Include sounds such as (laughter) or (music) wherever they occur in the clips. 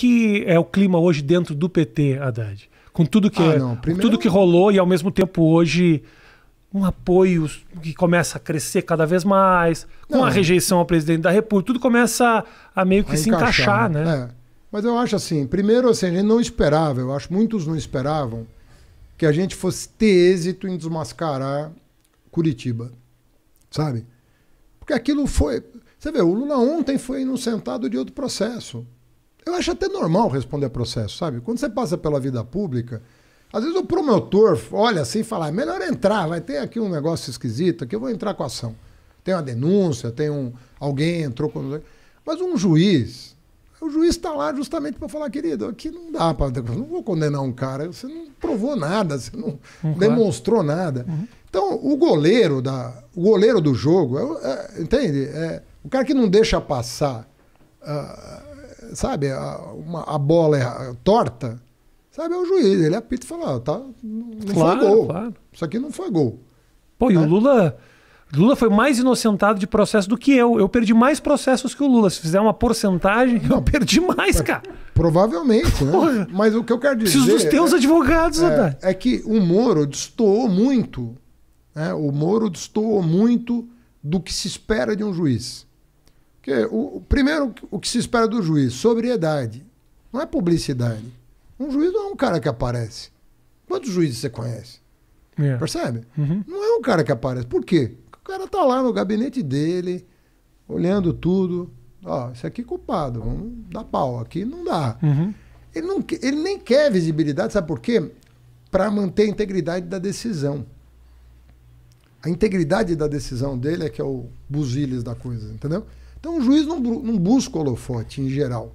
que é o clima hoje dentro do PT, Haddad? Com tudo que, ah, é- não, primeiro... tudo que rolou e ao mesmo tempo hoje um apoio que começa a crescer cada vez mais, com não, a rejeição ao presidente da República, tudo começa a meio que a se encaixar, encaixar né? né? É. Mas eu acho assim, primeiro assim, a gente não esperava, eu acho muitos não esperavam que a gente fosse ter êxito em desmascarar Curitiba, sabe? Porque aquilo foi, você vê, o Lula ontem foi inocentado de outro processo. Eu acho até normal responder a processo, sabe? Quando você passa pela vida pública, às vezes o promotor olha assim e fala: é melhor entrar, vai ter aqui um negócio esquisito, que eu vou entrar com a ação. Tem uma denúncia, tem um. Alguém entrou com. Mas um juiz, o juiz está lá justamente para falar, querido, aqui não dá para. Não vou condenar um cara, você não provou nada, você não uhum. demonstrou nada. Uhum. Então, o goleiro, da, o goleiro do jogo, é, é, entende? É, o cara que não deixa passar. Uh, sabe, a, uma, a bola é torta, sabe, é o juiz. Ele apita e fala, ah, tá, não, claro, foi gol. Claro. Isso aqui não foi gol. Pô, e o né? Lula... Lula foi mais inocentado de processo do que eu. Eu perdi mais processos que o Lula. Se fizer uma porcentagem, não, eu perdi mais, cara. Provavelmente, né? Mas o que eu quero dizer. Preciso dos é, teus é, advogados, é, É que o Moro destoou muito. Né? O Moro destoou muito do que se espera de um juiz. Porque o, o, primeiro, o que se espera do juiz? Sobriedade. Não é publicidade. Um juiz não é um cara que aparece. Quantos juízes você conhece? É. Percebe? Uhum. Não é um cara que aparece. Por quê? Porque o cara tá lá no gabinete dele, olhando tudo. Ó, esse aqui é culpado, vamos dar pau. Aqui não dá. Uhum. Ele, não, ele nem quer visibilidade, sabe por quê? Para manter a integridade da decisão. A integridade da decisão dele é que é o buziles da coisa, entendeu? Então o juiz não, não busca o holofote em geral.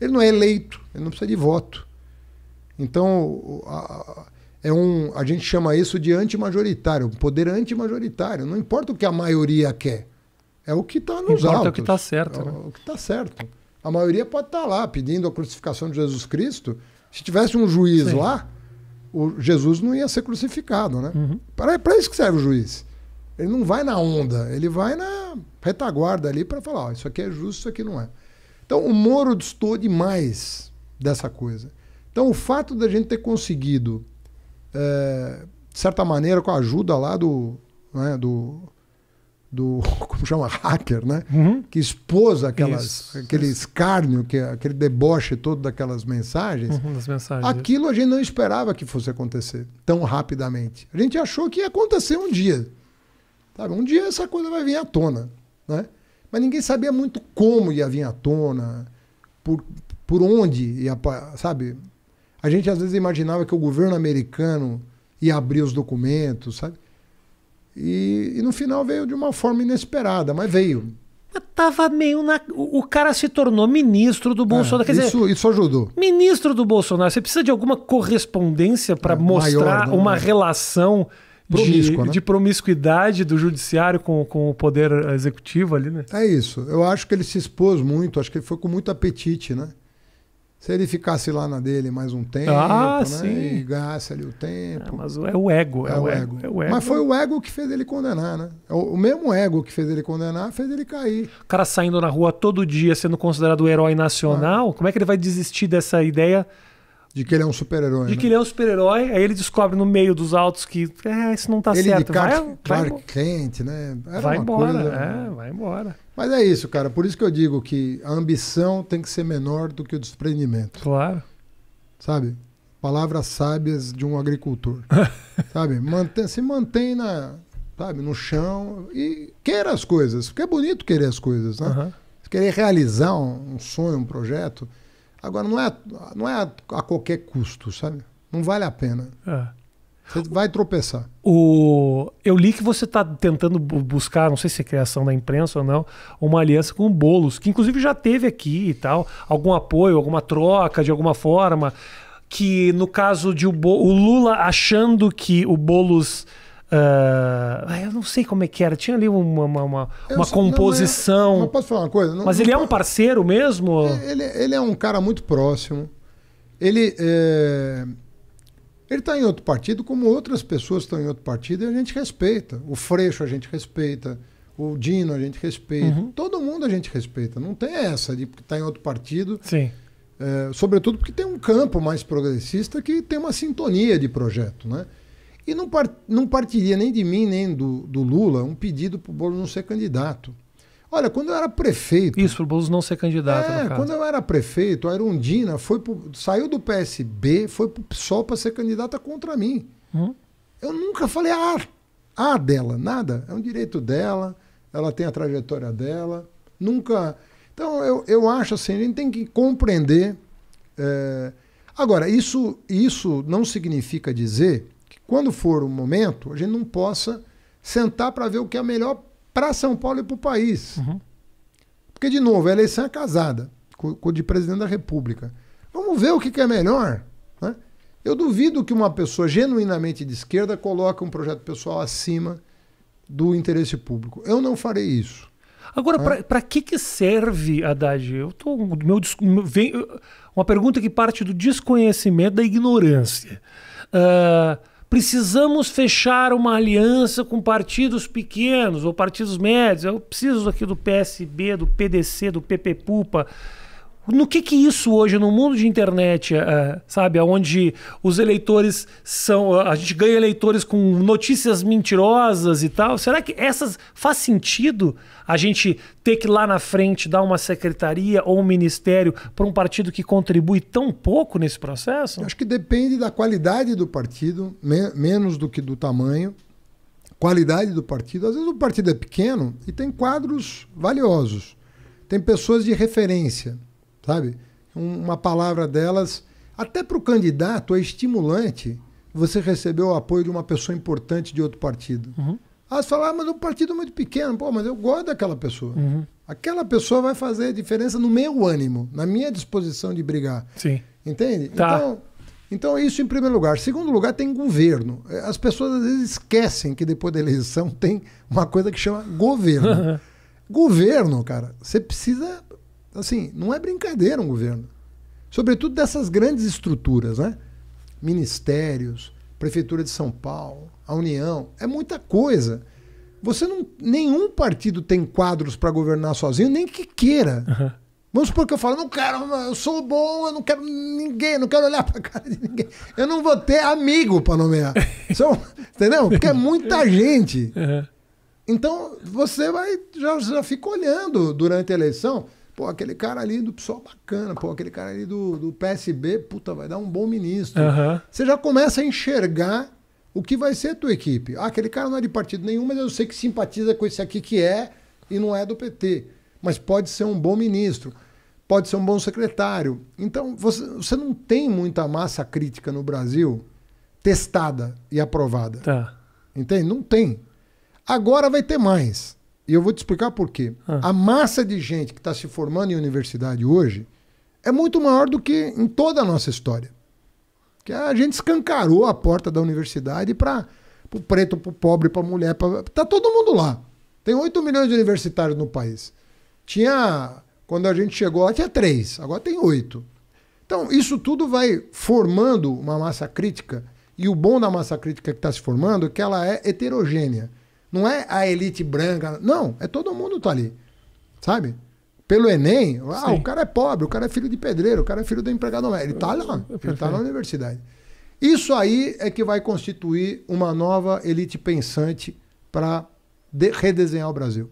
Ele não é eleito, ele não precisa de voto. Então a, é um, a gente chama isso de antimajoritário, um poder antimajoritário. Não importa o que a maioria quer, é o que está nos importa autos. É o que está certo. É né? O que está certo. A maioria pode estar tá lá pedindo a crucificação de Jesus Cristo. Se tivesse um juiz Sim. lá, o Jesus não ia ser crucificado, né? Uhum. Para, para isso que serve o juiz. Ele não vai na onda, ele vai na retaguarda ali para falar: isso aqui é justo, isso aqui não é. Então o Moro distou demais dessa coisa. Então o fato da gente ter conseguido, é, de certa maneira, com a ajuda lá do. Né, do do (laughs) como chama hacker, né? Uhum. Que expôs aquelas, isso, aquele isso. escárnio, que, aquele deboche todo daquelas mensagens. Uhum, mensagens. Aquilo a gente não esperava que fosse acontecer tão rapidamente. A gente achou que ia acontecer um dia. Sabe? Um dia essa coisa vai vir à tona, né? Mas ninguém sabia muito como ia vir à tona, por, por onde ia, sabe? A gente às vezes imaginava que o governo americano ia abrir os documentos, sabe? E, e no final veio de uma forma inesperada, mas veio. Mas tava meio na. O, cara se tornou ministro do é, Bolsonaro. É, Quer isso, dizer, isso ajudou. Ministro do Bolsonaro, você precisa de alguma correspondência para é, mostrar maior, não, uma não. É? relação Promíscua, de, né? de promiscuidade do judiciário com, com o poder executivo ali, né? É isso. Eu acho que ele se expôs muito, acho que ele foi com muito apetite, né? Se ele ficasse lá na dele mais um tempo, ah, né? sim. e gasse ali o tempo. É, mas é o ego, é, é o, ego. ego. É o ego. Mas foi o ego que fez ele condenar, né? É o, o mesmo ego que fez ele condenar fez ele cair. O cara saindo na rua todo dia, sendo considerado o herói nacional, ah. como é que ele vai desistir dessa ideia? De que ele é um super-herói. De né? que ele é um super-herói, aí ele descobre no meio dos autos que é, isso não tá ele certo. De Clark, vai, vai, Kent, né? Era vai embora, coisa... é, vai embora. Mas é isso, cara. Por isso que eu digo que a ambição tem que ser menor do que o desprendimento. Claro. Sabe? Palavras sábias de um agricultor. (laughs) sabe? Mantém, se mantém na, sabe, no chão e queira as coisas. Porque é bonito querer as coisas, né? Querer realizar um, um sonho, um projeto Agora, não é, não é a qualquer custo, sabe? Não vale a pena. É. Você vai tropeçar. O... Eu li que você está tentando buscar, não sei se é criação da imprensa ou não, uma aliança com o Boulos, que inclusive já teve aqui e tal, algum apoio, alguma troca de alguma forma. Que no caso de o, Bo... o Lula achando que o Boulos Uh, eu não sei como é que era. Tinha ali uma, uma, uma, uma sei, composição. Não, mas posso falar uma coisa? Não, mas ele é um parceiro mesmo? É, ele, ele, é um cara muito próximo. Ele é, ele está em outro partido, como outras pessoas estão em outro partido, e a gente respeita. O Freixo a gente respeita. O Dino a gente respeita. Uhum. Todo mundo a gente respeita. Não tem essa de estar tá em outro partido. Sim. É, sobretudo porque tem um campo mais progressista que tem uma sintonia de projeto, né? E não, par, não partiria nem de mim, nem do, do Lula, um pedido para o Boulos não ser candidato. Olha, quando eu era prefeito. Isso, para o Boulos não ser candidato. É, quando eu era prefeito, a Erundina foi pro, saiu do PSB, foi pro PSOL para ser candidata contra mim. Hum? Eu nunca falei a, ah, a ah, dela, nada. É um direito dela, ela tem a trajetória dela. Nunca. Então, eu, eu acho assim, a gente tem que compreender. É... Agora, isso, isso não significa dizer quando for o momento, a gente não possa sentar para ver o que é melhor para São Paulo e para o país. Uhum. Porque, de novo, a eleição é casada com o de presidente da República. Vamos ver o que, que é melhor. Né? Eu duvido que uma pessoa genuinamente de esquerda coloque um projeto pessoal acima do interesse público. Eu não farei isso. Agora, é. para que, que serve, Haddad? Eu tô, meu, vem, uma pergunta que parte do desconhecimento, da ignorância. Uh, precisamos fechar uma aliança com partidos pequenos ou partidos médios. Eu preciso aqui do PSB, do PDC, do PP Pupa no que que isso hoje no mundo de internet, é, é sabe, onde os eleitores são, a gente ganha eleitores com notícias mentirosas e tal. Será que essas faz sentido a gente ter que lá na frente dar uma secretaria ou um ministério para um partido que contribui tão pouco nesse processo? Eu acho que depende da qualidade do partido, me menos do que do tamanho. Qualidade do partido. Às vezes o partido é pequeno e tem quadros valiosos. Tem pessoas de referência sabe? uma palavra delas, até para o candidato, é estimulante você receber o apoio de uma pessoa importante de outro partido. Uhum. Ah, você fala, ah, mas o é um partido é muito pequeno. Pô, mas eu gosto daquela pessoa. Uhum. Aquela pessoa vai fazer a diferença no meu ânimo, na minha disposição de brigar. Sim. Entende? Tá. Então, então, isso em primeiro lugar. Segundo lugar, tem governo. É, as pessoas às vezes esquecem que depois da eleição (laughs) tem uma coisa que chama governo. Uhum. governo, cara, você precisa assim, não é brincadeira um governo. Sobretudo dessas grandes estruturas, né? Ministérios, Prefeitura de São Paulo, a União, é muita coisa. Você não, nenhum partido tem quadros para governar sozinho, nem que queira. Uhum. Vamos supor que eu falo, não quero, eu sou bom, eu não quero ninguém, não quero olhar para cara de ninguém. Eu não vou ter amigo para nomear. (laughs) São, entendeu? Porque é muita gente. Uhum. Então, você vai já, já fica olhando durante a eleição. Pô, aquele cara ali do PSOL bacana, pô, aquele cara ali do, do PSB, puta, vai dar um bom ministro. Uhum. Você já começa a enxergar o que vai ser a tua equipe. Ah, aquele cara não é de partido nenhum, mas eu sei que simpatiza com esse aqui que é e não é do PT. Mas pode ser um bom ministro, pode ser um bom secretário. Então, você, você não tem muita massa crítica no Brasil testada e aprovada. Tá. Entende? Não tem. Agora vai ter mais. E eu vou te explicar por quê. Ah. A massa de gente que está se formando em universidade hoje é muito maior do que em toda a nossa história. Que a gente escancarou a porta da universidade para o preto, para o pobre, para a mulher. Pra... Tá todo mundo lá. Tem 8 milhões de universitários no país. Tinha, quando a gente chegou lá, tinha 3, agora tem 8. Então, isso tudo vai formando uma massa crítica. E o bom da massa crítica que está se formando é que ela é heterogênea. Não é a elite branca. Não, é todo mundo tá ali. Sabe? Pelo Enem, ah, o cara é pobre, o cara é filho de pedreiro, o cara é filho do empregado Ele tá lá, ele tá na universidade. Isso aí é que vai constituir uma nova elite pensante para redesenhar o Brasil.